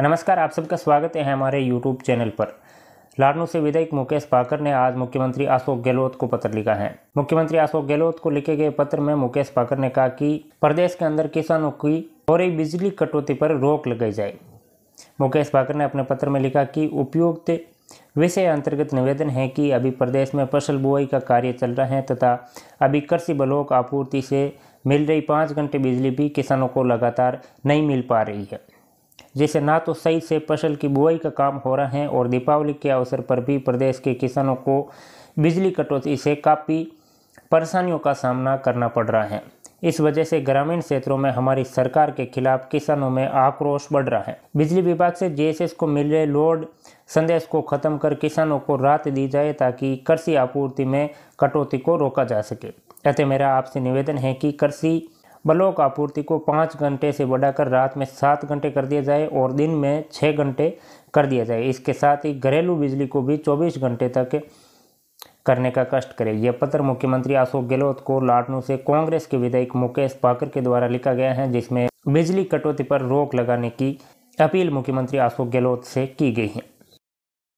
नमस्कार आप सबका स्वागत है हमारे यूट्यूब चैनल पर लाडनू से विधायक मुकेश पाकर ने आज मुख्यमंत्री अशोक गहलोत को पत्र लिखा है मुख्यमंत्री अशोक गहलोत को लिखे गए पत्र में मुकेश पाकर ने कहा कि प्रदेश के अंदर किसानों की और एक बिजली कटौती पर रोक लगाई जाए मुकेश पाकर ने अपने पत्र में लिखा कि उपयुक्त विषय अंतर्गत निवेदन है कि अभी प्रदेश में फसल बुआई का कार्य चल रहा है तथा अभी कृषि बलोक आपूर्ति से मिल रही पाँच घंटे बिजली भी किसानों को लगातार नहीं मिल पा रही है जैसे ना तो सही से फसल की बुआई का काम हो रहा है और दीपावली के अवसर पर भी प्रदेश के किसानों को बिजली कटौती से काफ़ी परेशानियों का सामना करना पड़ रहा है इस वजह से ग्रामीण क्षेत्रों में हमारी सरकार के खिलाफ किसानों में आक्रोश बढ़ रहा है बिजली विभाग से जेएसएस को मिल रहे लोड संदेश को खत्म कर किसानों को राहत दी जाए ताकि कृषि आपूर्ति में कटौती को रोका जा सके अतः मेरा आपसे निवेदन है कि कृषि ब्लॉक आपूर्ति को पाँच घंटे से बढ़ाकर रात में सात घंटे कर दिया जाए और दिन में छः घंटे कर दिया जाए इसके साथ ही घरेलू बिजली को भी चौबीस घंटे तक करने का कष्ट करे यह पत्र मुख्यमंत्री अशोक गहलोत को लाडनू से कांग्रेस के विधायक मुकेश पाकर के द्वारा लिखा गया है जिसमें बिजली कटौती पर रोक लगाने की अपील मुख्यमंत्री अशोक गहलोत से की गई है